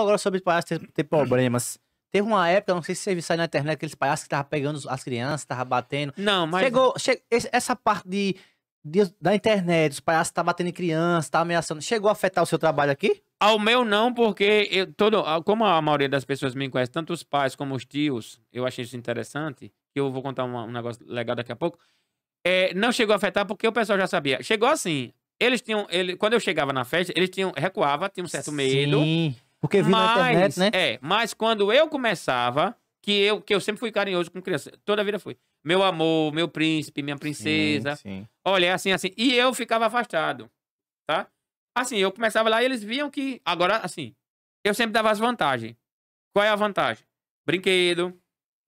agora sobre palhaço ter, ter problemas. Teve uma época, não sei se você saiu na internet, aqueles palhaços que estavam pegando as crianças, estavam batendo. Não, mas. Chegou. Che... Essa parte de, de, da internet, os palhaços estavam batendo em crianças, estavam ameaçando. Chegou a afetar o seu trabalho aqui? Ao meu não, porque eu, todo, como a maioria das pessoas me conhece, tanto os pais como os tios, eu achei isso interessante, que eu vou contar um, um negócio legal daqui a pouco. É, não chegou a afetar porque o pessoal já sabia. Chegou assim, eles tinham. Ele, quando eu chegava na festa, eles tinham. recuava, tinha um certo Sim. medo. Porque vi mas, na internet, né? É, mas quando eu começava, que eu, que eu sempre fui carinhoso com criança, toda a vida fui. Meu amor, meu príncipe, minha princesa. Sim, sim. Olha, é assim, assim. E eu ficava afastado, tá? Assim, eu começava lá e eles viam que. Agora, assim, eu sempre dava as vantagens. Qual é a vantagem? Brinquedo,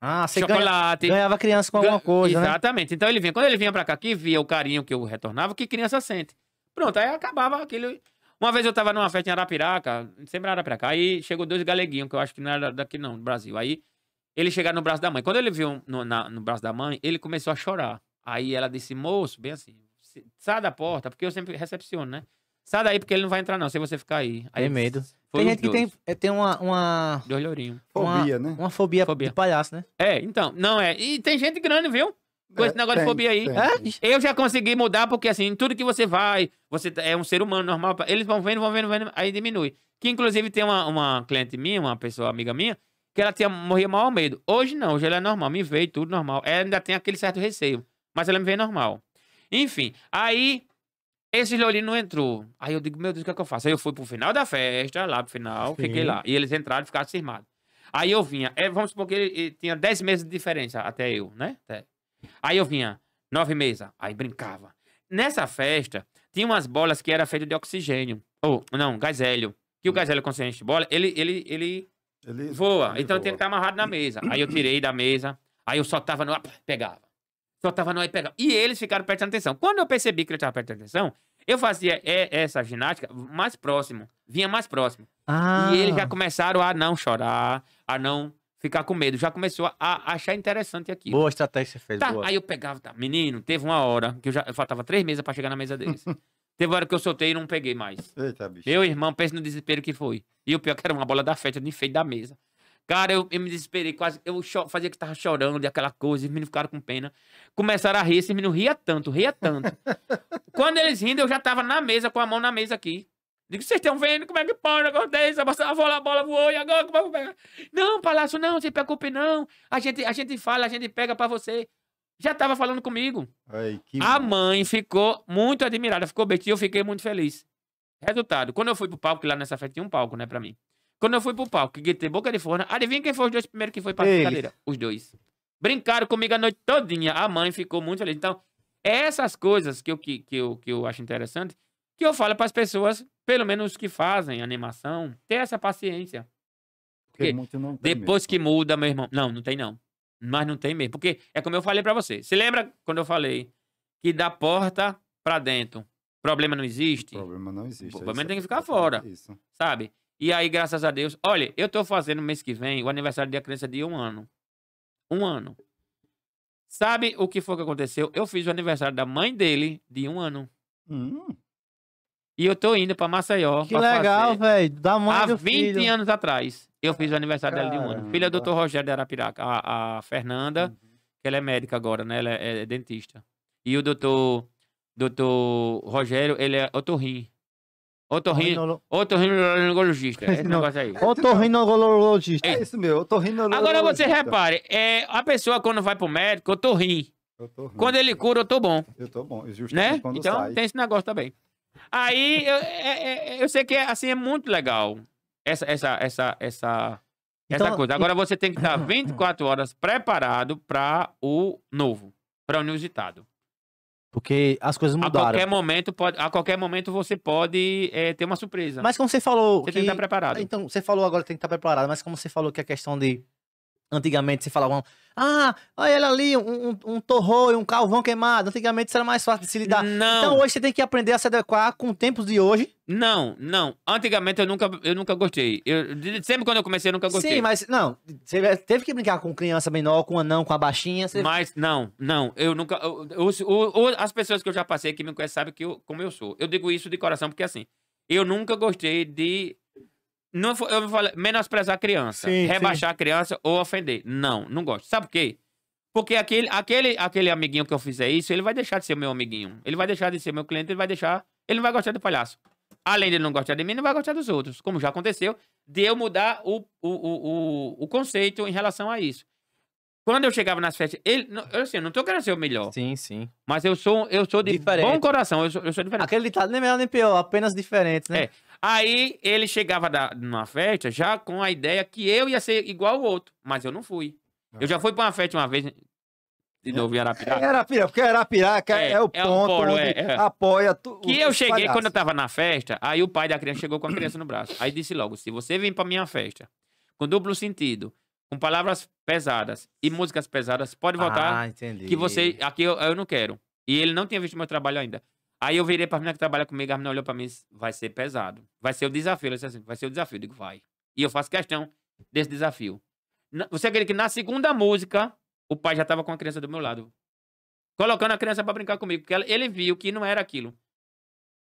ah, você chocolate. Ganha, ganhava criança com alguma coisa. Né? Exatamente. Né? Então ele vinha. Quando ele vinha pra cá, que via o carinho que eu retornava, que criança sente. Pronto, aí acabava aquilo. Uma vez eu tava numa festa em Arapiraca, sempre Arapiraca, aí chegou dois galeguinhos, que eu acho que não era daqui não, do Brasil. Aí ele chegaram no braço da mãe. Quando ele viu no, na, no braço da mãe, ele começou a chorar. Aí ela disse, moço, bem assim, sai da porta, porque eu sempre recepciono, né? Sai daí porque ele não vai entrar, não, se você ficar aí. aí tem medo. Tem gente que tem, tem, é, tem uma. uma... Dois lourinhos. Fobia, uma, né? Uma fobia, fobia de palhaço, né? É, então. Não, é. E tem gente grande, viu? com esse negócio de fobia aí. Eu já consegui mudar, porque assim, tudo que você vai, você é um ser humano normal, eles vão vendo, vão vendo, vendo, aí diminui. Que inclusive tem uma, uma cliente minha, uma pessoa amiga minha, que ela tinha, morria mal ao medo. Hoje não, hoje ela é normal, me veio tudo normal. Ela ainda tem aquele certo receio, mas ela me vê normal. Enfim, aí esse Lolinho não entrou. Aí eu digo, meu Deus, o que é que eu faço? Aí eu fui pro final da festa, lá pro final, Sim. fiquei lá. E eles entraram e ficaram cismados. Aí eu vinha, é, vamos supor que ele, ele tinha 10 meses de diferença até eu, né? Até. Aí eu vinha, nove mesa, aí brincava. Nessa festa, tinha umas bolas que era feito de oxigênio. Ou, não, gás hélio. Que o gás hélio, quando você enche de bola, ele, ele, ele, ele voa. Ele então voa. tem que estar amarrado na mesa. Aí eu tirei da mesa, aí eu soltava no ar, pegava. Soltava no ar e pegava. E eles ficaram prestando atenção. Quando eu percebi que ele estava prestando atenção, eu fazia essa ginástica mais próximo. Vinha mais próximo. Ah. E eles já começaram a não chorar, a não ficar com medo. Já começou a achar interessante aqui. Boa estratégia você fez. Tá, boa. aí eu pegava, tá, menino, teve uma hora que eu já eu faltava três meses para chegar na mesa deles. teve uma hora que eu soltei e não peguei mais. Eita, bicho. Meu irmão, pensa no desespero que foi. E o pior é que era uma bola da festa, de enfeite da mesa. Cara, eu, eu, me desesperei quase. Eu fazia que tava chorando de aquela coisa, e os meninos ficaram com pena. Começaram a rir, esses meninos ria tanto, ria tanto. Quando eles rindo, eu já tava na mesa, com a mão na mesa aqui. Digo, vocês estão vendo como é que pode acontecer? A bola, a ah, bola voou e agora como é que Não, Palácio, não, se preocupe não. A gente, a gente fala, a gente pega pra você. Já tava falando comigo. Ai, a mãe ficou muito admirada, ficou besta eu fiquei muito feliz. Resultado, quando eu fui pro palco, lá nessa festa tinha um palco, né, pra mim. Quando eu fui pro palco, gritei boca de forna, adivinha quem foi os dois primeiros que foi pra brincadeira? Os dois. Brincaram comigo a noite todinha. A mãe ficou muito feliz. Então, essas coisas que eu, que, que eu, que eu acho interessante, que eu falo pras pessoas pelo menos os que fazem animação, ter essa paciência. Porque, porque depois mesmo. que muda, meu irmão. Não, não tem não. Mas não tem mesmo. Porque é como eu falei para você. Você lembra quando eu falei que da porta para dentro, problema não existe? problema não existe. O problema é tem que ficar fora. Isso. Sabe? E aí, graças a Deus. Olha, eu tô fazendo mês que vem o aniversário da criança de um ano. Um ano. Sabe o que foi que aconteceu? Eu fiz o aniversário da mãe dele de um ano. Hum. E eu tô indo pra Maceió. Que pra legal, velho. Da mãe Há do 20 filho. anos atrás, eu fiz o aniversário Caramba. dela de um ano. Filha do Dr. Rogério de Arapiraca, a, a Fernanda, uhum. que ela é médica agora, né? Ela é, é dentista. E o doutor, doutor Rogério, ele é otorrim. Otorrinolaringologista. Otorrinolaringologista. Esse negócio aí. É isso, meu. Otorrinolaringologista. Agora você repare, é, a pessoa quando vai pro médico, otorrin. Eu tô Quando ele cura, eu tô bom. Eu tô bom. Né? Justamente né? então, sai. tem esse negócio também. Aí eu, é, é, é, eu sei que é, assim é muito legal essa essa essa essa então, essa coisa. Agora você tem que estar 24 horas preparado para o novo, para o inusitado. Porque as coisas mudaram. A qualquer momento, pode, a qualquer momento você pode é, ter uma surpresa. Mas como você falou. Você que... tem que estar preparado. Então, você falou agora que tem que estar preparado, mas como você falou que a questão de Antigamente se falavam, ah, olha ela ali, um, um, um e um calvão queimado. Antigamente isso era mais fácil de se lidar. Não. Então hoje você tem que aprender a se adequar com tempos de hoje. Não, não. Antigamente eu nunca, eu nunca gostei. Eu, sempre quando eu comecei eu nunca gostei. Sim, mas não. Você teve que brincar com criança menor, com anão, com a baixinha. Você... Mas não, não. Eu nunca. Eu, eu, as pessoas que eu já passei que me conhecem sabem que como eu sou. Eu digo isso de coração porque assim, eu nunca gostei de não, eu falei, menosprezar a criança, sim, rebaixar sim. a criança ou ofender. Não, não gosto. Sabe por quê? Porque aquele, aquele, aquele amiguinho que eu fizer isso, ele vai deixar de ser meu amiguinho. Ele vai deixar de ser meu cliente, ele vai deixar. Ele não vai gostar do palhaço. Além de ele não gostar de mim, ele não vai gostar dos outros. Como já aconteceu, de eu mudar o, o, o, o, o conceito em relação a isso. Quando eu chegava nas festas, ele, eu assim, não tô querendo ser o melhor. Sim, sim. Mas eu sou, eu sou de diferente. bom coração, eu sou, eu sou diferente. Aquele ditado nem melhor nem pior, apenas diferente, né? É. Aí ele chegava da, numa festa já com a ideia que eu ia ser igual o outro, mas eu não fui. Eu já ah. fui pra uma festa uma vez, de é. novo em Arapiraca. É Arapiraca, porque Arapiraca é, é o é ponto é o polo, onde é, é. apoia tudo. Que eu cheguei, palhaços. quando eu tava na festa, aí o pai da criança chegou com a criança no braço. Aí disse logo: se você vir pra minha festa, com duplo sentido, com palavras pesadas e músicas pesadas, pode voltar. Ah, entendi. Que você. Aqui eu, eu não quero. E ele não tinha visto meu trabalho ainda. Aí eu virei pra menina que trabalha comigo, a menina olhou pra mim e disse, vai ser pesado. Vai ser o desafio. Ela disse assim, vai ser o desafio. Eu digo, vai. E eu faço questão desse desafio. Você acredita que na segunda música, o pai já tava com a criança do meu lado. Colocando a criança para brincar comigo. Porque ele viu que não era aquilo.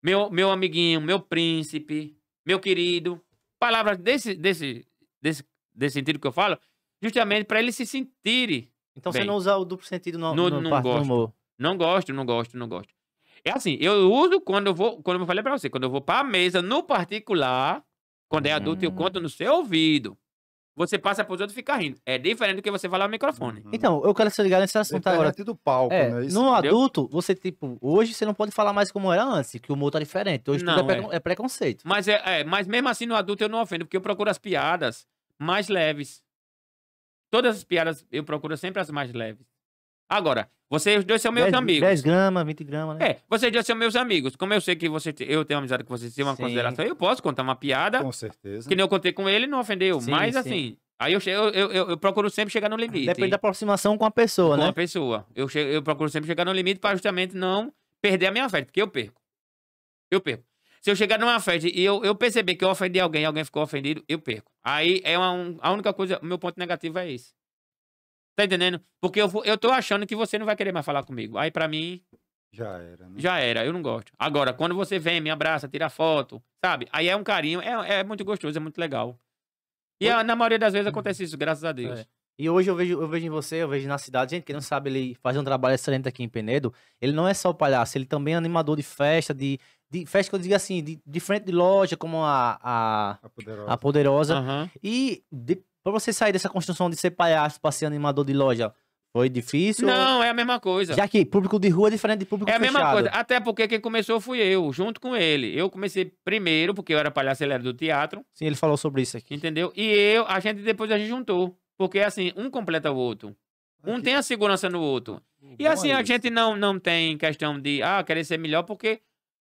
Meu, meu amiguinho, meu príncipe, meu querido. Palavras desse, desse, desse, desse sentido que eu falo, justamente para ele se sentir. Então bem. você não usa o duplo sentido no, não, no não gosto. Não gosto, não gosto, não gosto. É assim, eu uso quando eu vou, quando eu falei para você, quando eu vou para a mesa no particular, quando é adulto, hum. eu conto no seu ouvido. Você passa para os outros e fica rindo. É diferente do que você falar no microfone. Uhum. Então, eu quero se ligar nesse assunto Dependente agora. do palco, é, né? Isso, no entendeu? adulto, você, tipo, hoje você não pode falar mais como era antes, que o humor tá diferente. Hoje não, tudo é, é. é preconceito. Mas, é, é, mas mesmo assim, no adulto eu não ofendo, porque eu procuro as piadas mais leves. Todas as piadas eu procuro sempre as mais leves. Agora, vocês dois são meus 10, amigos. 10 gramas, 20 gramas, né? É, vocês dois são meus amigos. Como eu sei que você, eu tenho amizade com vocês, tem uma sim. consideração, eu posso contar uma piada. Com certeza. Que nem eu contei com ele, não ofendeu. Sim, mas sim. assim, aí eu, chego, eu, eu, eu, procuro sempre chegar no limite. Depende da aproximação com a pessoa, com né? Com a pessoa. Eu, chego, eu procuro sempre chegar no limite para justamente não perder a minha fé, porque eu perco. Eu perco. Se eu chegar numa festa e eu, eu perceber que eu ofendi alguém, alguém ficou ofendido, eu perco. Aí é uma, a única coisa, meu ponto negativo é esse. Tá entendendo? Porque eu, vou, eu tô achando que você não vai querer mais falar comigo. Aí, pra mim. Já era, né? Já era, eu não gosto. Agora, quando você vem, me abraça, tira foto, sabe? Aí é um carinho, é, é muito gostoso, é muito legal. E ah, na maioria das vezes uhum. acontece isso, graças a Deus. É. E hoje eu vejo, eu vejo em você, eu vejo na cidade, gente, que não sabe, ele faz um trabalho excelente aqui em Penedo. Ele não é só palhaço, ele também é animador de festa, de, de festa que eu digo assim, de, de frente de loja, como a. A, a Poderosa. A Poderosa. Uhum. E de, Pra você sair dessa construção de ser palhaço pra ser animador de loja, foi difícil? Não, ou... é a mesma coisa. Já que público de rua é diferente de público É a fechado. mesma coisa. Até porque quem começou fui eu, junto com ele. Eu comecei primeiro, porque eu era palhaço, ele era do teatro. Sim, ele falou sobre isso aqui. Entendeu? E eu, a gente depois a gente juntou. Porque assim, um completa o outro. Um aqui. tem a segurança no outro. Bom, e assim, é a gente não, não tem questão de, ah, querer ser melhor, porque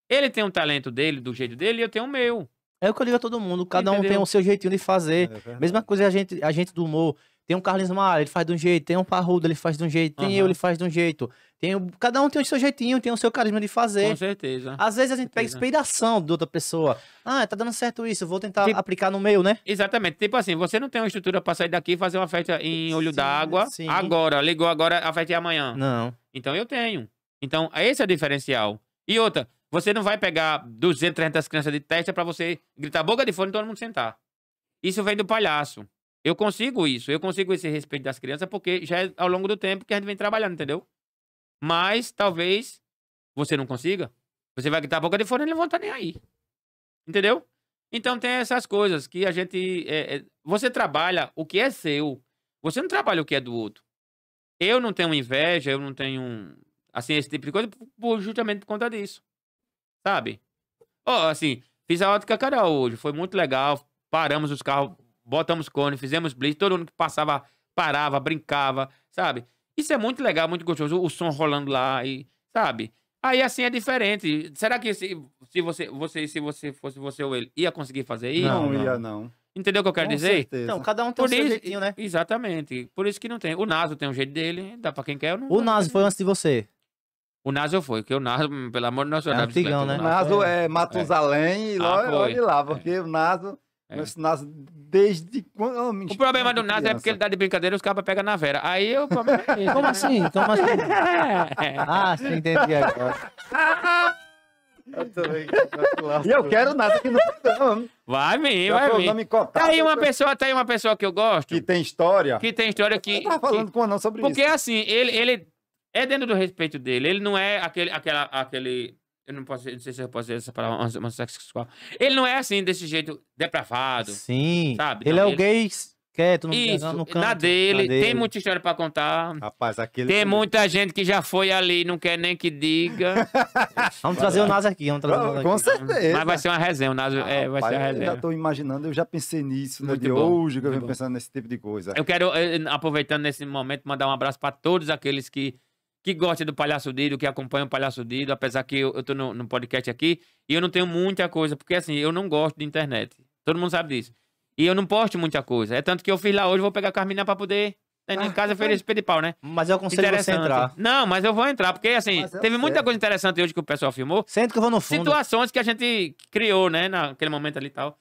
ele tem um talento dele, do jeito dele, e eu tenho o meu. É o que eu digo a todo mundo, cada Entendeu? um tem o seu jeitinho de fazer. É Mesma coisa a gente, a gente do humor. Tem um Carlinhos Maia, ele faz de um jeito, tem um Parrudo, ele faz de um jeito, tem uhum. eu, ele faz de um jeito. Tem, cada um tem o seu jeitinho, tem o seu carisma de fazer. Com certeza. Às vezes a gente pega inspiração de outra pessoa. Ah, tá dando certo isso, vou tentar tipo, aplicar no meu, né? Exatamente. Tipo assim, você não tem uma estrutura pra sair daqui e fazer uma festa em olho d'água agora. Ligou agora, a festa é amanhã. Não. Então eu tenho. Então, esse é o diferencial. E outra, você não vai pegar 200, 300 crianças de testa para você gritar boca de fone e todo mundo sentar. Isso vem do palhaço. Eu consigo isso, eu consigo esse respeito das crianças porque já é ao longo do tempo que a gente vem trabalhando, entendeu? Mas talvez você não consiga. Você vai gritar boca de fone e não vão estar nem aí. Entendeu? Então tem essas coisas que a gente. É, é, você trabalha o que é seu. Você não trabalha o que é do outro. Eu não tenho inveja, eu não tenho. Assim, esse tipo de coisa, por, justamente por conta disso. Sabe? Ó, oh, assim, fiz a ótica Carol hoje, foi muito legal. Paramos os carros, botamos cone, fizemos blitz, todo mundo que passava parava, brincava, sabe? Isso é muito legal, muito gostoso, o som rolando lá e, sabe? Aí assim é diferente. Será que se, se você, você, se você fosse você ou ele, ia conseguir fazer isso? Não, não, ia não. Entendeu o que eu quero Com dizer? Certeza. Não, cada um tem o um jeitinho, né? Exatamente. Por isso que não tem. O Naso tem um jeito dele, dá para quem quer. Não o Naso foi antes de você. O Naso foi, que o Naso, pelo amor de Deus, é antigão, né? O Naso é, é Matusalém é. e lá, ah, é olha lá, porque é. o Naso... É. Esse Naso, desde quando. Oh, o problema do Naso é porque ele dá de brincadeira e os caras pegam na Vera. Aí eu. Como né? assim? Como assim? ah, sim, entendi agora. Eu também. E eu quero nada que não tem Vai vir, vai vir. tá aí uma né? pessoa, tá aí uma pessoa que eu gosto. Que tem história. Que tem história que. Eu tava falando que, com o anão sobre porque, isso. Porque assim, ele, ele é dentro do respeito dele. Ele não é aquele, aquela, aquele. Eu não posso, não sei se eu posso dizer essa palavra homossexual. Ele não é assim, desse jeito depravado. Sim. Sabe? Ele não, é o ele... gay quieto, não Isso, não, canta, na, dele, na dele. Tem muita história pra contar. Rapaz, aquele. Tem muita gente que já foi ali, não quer nem que diga. vamos trazer o Nas aqui, vamos trazer o Nas Com aqui. certeza. Mas vai ser uma resenha, o Nas ah, é, vai rapaz, ser uma resenha. Eu já tô imaginando, eu já pensei nisso, né? De bom, hoje que eu venho pensando nesse tipo de coisa. Eu quero, eh, eh, aproveitando nesse momento, mandar um abraço pra todos aqueles que que gosta do Palhaço Dido, que acompanha o Palhaço Dido, apesar que eu, eu tô no, no podcast aqui, e eu não tenho muita coisa, porque assim, eu não gosto de internet. Todo mundo sabe disso. E eu não posto muita coisa. É tanto que eu fiz lá hoje, vou pegar a Carmina pra poder. Né, ah, em casa ah, feliz pé de pau, né? Mas eu consigo você entrar. Não, mas eu vou entrar, porque assim, teve sei. muita coisa interessante hoje que o pessoal filmou. Sente que eu vou no fundo. Situações que a gente criou, né, naquele momento ali e tal.